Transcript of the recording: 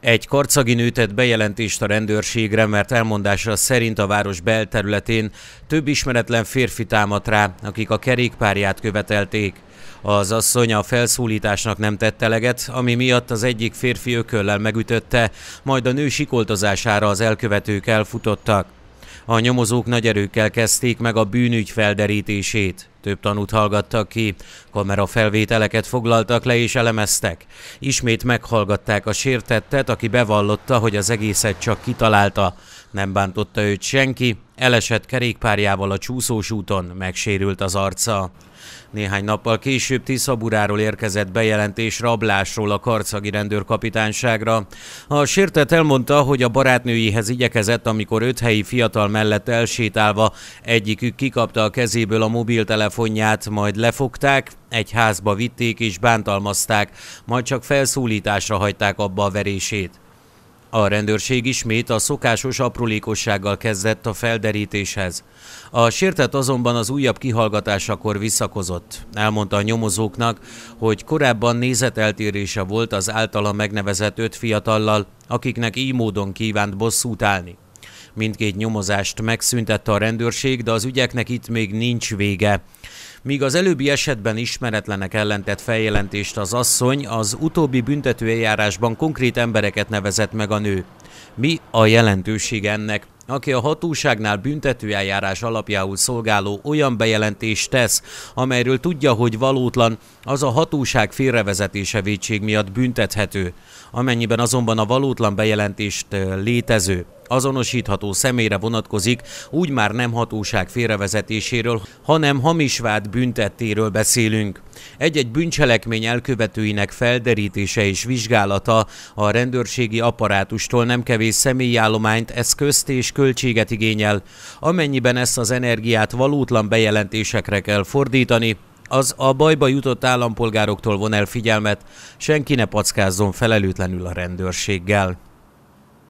Egy karcagi nőtett bejelentést a rendőrségre, mert elmondása szerint a város belterületén több ismeretlen férfi támadt rá, akik a kerékpárját követelték. Az asszony a felszólításnak nem tette eleget, ami miatt az egyik férfi ököllel megütötte, majd a nő sikoltozására az elkövetők elfutottak. A nyomozók nagy erőkkel kezdték meg a bűnügy felderítését. Több tanút hallgattak ki, kamerafelvételeket foglaltak le és elemeztek. Ismét meghallgatták a sértettet, aki bevallotta, hogy az egészet csak kitalálta. Nem bántotta őt senki, elesett kerékpárjával a csúszós úton, megsérült az arca. Néhány nappal később Tiszaburáról érkezett bejelentés rablásról a karcagi rendőrkapitányságra. A sértet elmondta, hogy a barátnőjéhez igyekezett, amikor öt helyi fiatal mellett elsétálva egyikük kikapta a kezéből a mobiltelefon telefonját majd lefogták, egy házba vitték és bántalmazták, majd csak felszólításra hagyták abba a verését. A rendőrség ismét a szokásos aprólékossággal kezdett a felderítéshez. A sértet azonban az újabb kihallgatásakor visszakozott. Elmondta a nyomozóknak, hogy korábban nézeteltérése volt az általa megnevezett öt fiatallal, akiknek így módon kívánt bosszút állni. Mindkét nyomozást megszüntette a rendőrség, de az ügyeknek itt még nincs vége. Míg az előbbi esetben ismeretlenek ellentett feljelentést az asszony, az utóbbi büntetőeljárásban konkrét embereket nevezett meg a nő. Mi a jelentőség ennek? aki a hatóságnál büntetőeljárás alapjául szolgáló olyan bejelentést tesz, amelyről tudja, hogy valótlan, az a hatóság félrevezetése védség miatt büntethető, amennyiben azonban a valótlan bejelentést létező azonosítható személyre vonatkozik, úgy már nem hatóság félrevezetéséről, hanem vád büntettéről beszélünk. Egy-egy bűncselekmény elkövetőinek felderítése és vizsgálata a rendőrségi apparátustól nem kevés állományt eszközt és költséget igényel. Amennyiben ezt az energiát valótlan bejelentésekre kell fordítani, az a bajba jutott állampolgároktól von el figyelmet, senki ne packázzon felelőtlenül a rendőrséggel.